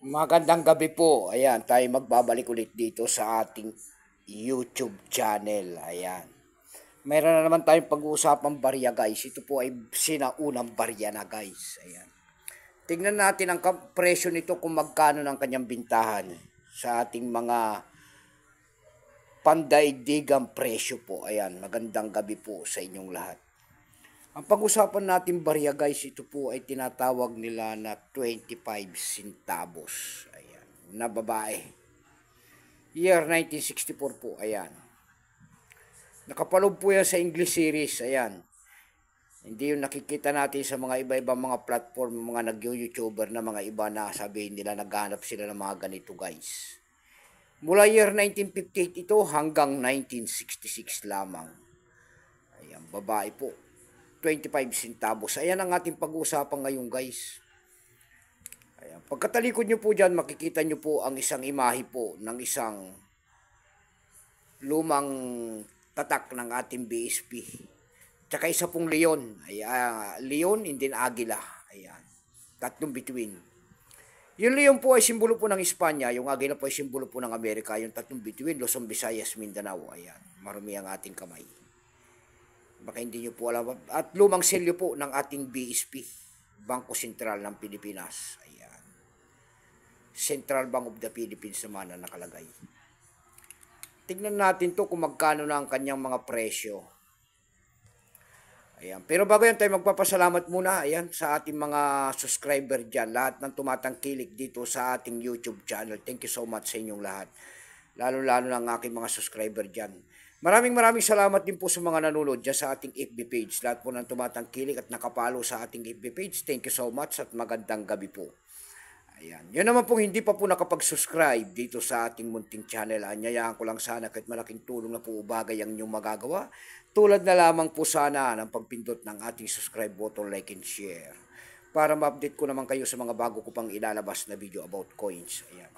Magandang gabi po. Ayan, tayo magbabalik ulit dito sa ating YouTube channel. Ayan. Meron na naman tayong pag-uusapang barya guys. Ito po ay sinaunang barya na guys. Ayan. Tingnan natin ang presyo nito kung magkano ng kanyang bintahan sa ating mga pandaigdigang presyo po. Ayan, magandang gabi po sa inyong lahat. Ang pag-usapan natin barya guys, ito po ay tinatawag nila na 25 centavos. Ayan, na babae. Year 1964 po, ayan. Nakapalob po yan sa English series, ayan. Hindi yung nakikita natin sa mga iba-ibang mga platform, mga nag-YouTuber na mga iba na sabihin nila naghanap sila ng mga ganito guys. Mula year 1958 ito hanggang 1966 lamang. Ayan, babae po. 25 centavos. Ayan ang ating pag-uusapan ngayon guys. Ayan. Pagkatalikod nyo po dyan, makikita nyo po ang isang imahe po ng isang lumang tatak ng ating BSP. Tsaka isa pong leon. Ayan, ah, leon and then agila. Ayan. Tatlong between. Yung leon po ay simbolo po ng Espanya, yung agila po ay simbolo po ng Amerika, yung tatlong between, Luzon, Visayas, Mindanao. Ayan, marumi ang ating kamay. Baka hindi nyo po alam. At lumang selyo po ng ating BSP, Bangko Sentral ng Pilipinas. Ayan. Central Bank of the Philippines naman na nakalagay. Tignan natin to kung magkano na ang kanyang mga presyo. Ayan. Pero bago yan tayo magpapasalamat muna ayan, sa ating mga subscriber dyan. Lahat ng tumatangkilik dito sa ating YouTube channel. Thank you so much sa inyong lahat. Lalo-lalo ng aking mga subscriber dyan. Maraming maraming salamat din po sa mga nanonood dyan sa ating FB page. Lahat po ng tumatangkilik at nakapalo sa ating FB page. Thank you so much at magandang gabi po. Ayan. Yun naman pong hindi pa po nakapag-subscribe dito sa ating munting channel. Anyayaan ko lang sana kahit malaking tulong na po bagay ang inyong magagawa. Tulad na lamang po sana ng pagpindot ng ating subscribe button, like and share. Para ma-update ko naman kayo sa mga bago ko pang ilalabas na video about coins. Ayan.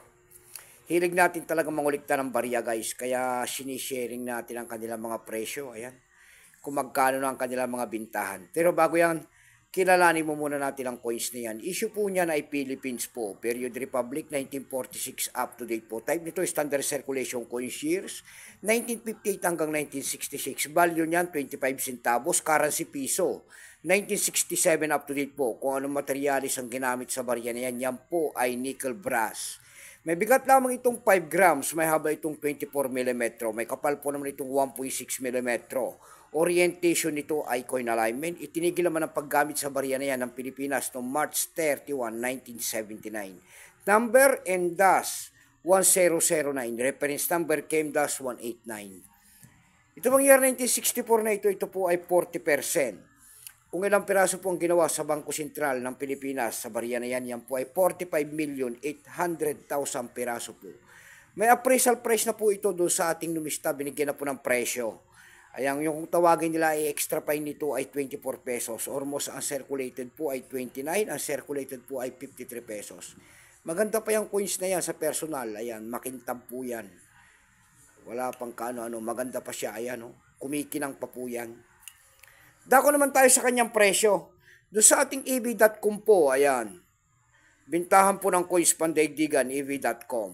Hilig natin talaga mangulikta ng barya guys. Kaya sinisharing natin ang kanilang mga presyo. Ayan. Kung magkano na ang kanilang mga bintahan. Pero bago yan, kilalanin mo muna natin ang coins na yan. Issue po niyan ay Philippines po. Period Republic 1946 up to date po. Type nito standard circulation coins years. 1958 hanggang 1966. Value niyan 25 centavos. Currency peso. 1967 up to date po. Kung anong materialis ang ginamit sa barya na yan, yan po ay nickel brass. May bigat lamang itong 5 grams, may haba itong 24 mm, may kapal po naman itong 1.6 mm. Orientation nito ay coin alignment. Itinigil naman ang paggamit sa barya na yan ng Pilipinas noong March 31, 1979. Number and dash 1009. Reference number came dash 189. Ito bang year 1964 na ito, ito po ay 40%. Kung ilang piraso po ang ginawa sa Bangko Sentral ng Pilipinas sa barya na yan, yan po ay 45,800,000 piraso po. May appraisal price na po ito doon sa ating numista, binigyan na po ng presyo. Ayan, yung tawagin nila ay extra fine nito ay 24 pesos. Almost ang circulated po ay 29, ang circulated po ay 53 pesos. Maganda pa yung coins na yan sa personal. Ayan, makintab po yan. Wala pang kano-ano, maganda pa siya. Ayan, oh. kumikinang pa po yan. Dako naman tayo sa kanyang presyo. Doon sa ating ev.com po, ayan. Bintahan po ng coins pandaigdigan, ev.com.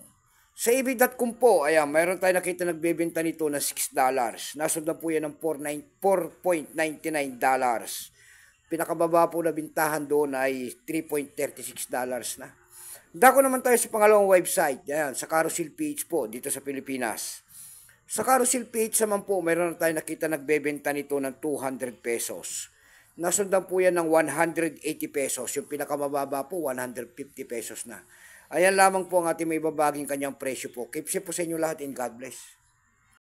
Sa ev.com po, ayan, mayroon tayo nakita nagbebenta nito na $6. Nasundan po yan ng 4.99 dollars. Pinakababa po na bintahan doon ay $3.36 na. Dako naman tayo sa pangalawang website, ayan, sa Carousel Page po, dito sa Pilipinas. Sa Carousel PH naman po, meron na tayo nakita nagbebenta nito ng 200 pesos. Nasundan po yan ng 180 pesos. Yung pinakamababa po, 150 pesos na. Ayan lamang po ang ating may babaging kanyang presyo po. Keep safe po sa inyo lahat and God bless.